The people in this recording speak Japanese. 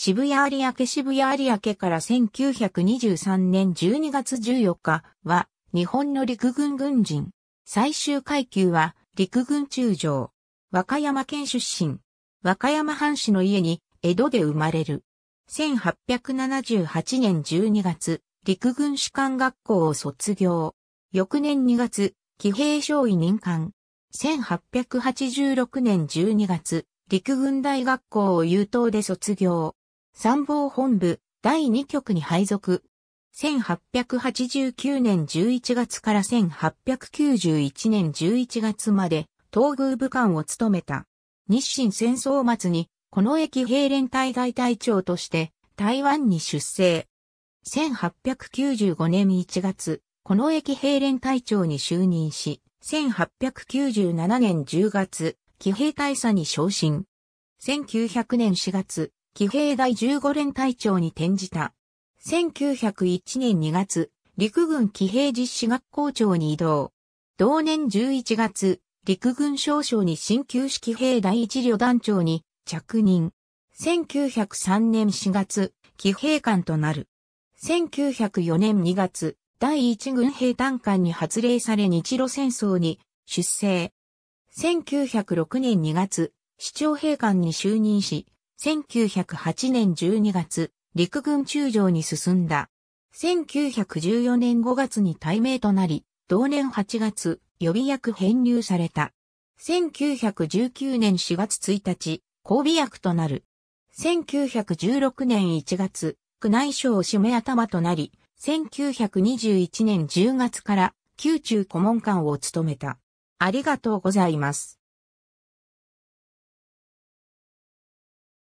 渋谷有明渋谷有明から1923年12月14日は日本の陸軍軍人。最終階級は陸軍中将。和歌山県出身。和歌山藩士の家に江戸で生まれる。1878年12月、陸軍士官学校を卒業。翌年2月、騎兵少尉任官。1886年12月、陸軍大学校を優等で卒業。参謀本部第2局に配属。1889年11月から1891年11月まで東宮武官を務めた。日清戦争末に、この駅兵連隊大隊長として台湾に出征。1895年1月、この駅兵連隊長に就任し、1897年10月、騎兵大佐に昇進。1900年4月、騎兵第15連隊長に転じた。1901年2月、陸軍騎兵実施学校長に移動。同年11月、陸軍少将に新旧式兵第一旅団長に着任。1903年4月、騎兵官となる。1904年2月、第一軍兵団官に発令され日露戦争に出征。1906年2月、市長兵官に就任し、1908年12月、陸軍中将に進んだ。1914年5月に大名となり、同年8月、予備役編入された。1919年4月1日、交尾役となる。1916年1月、宮内省締め頭となり、1921年10月から宮中顧問官を務めた。ありがとうございます。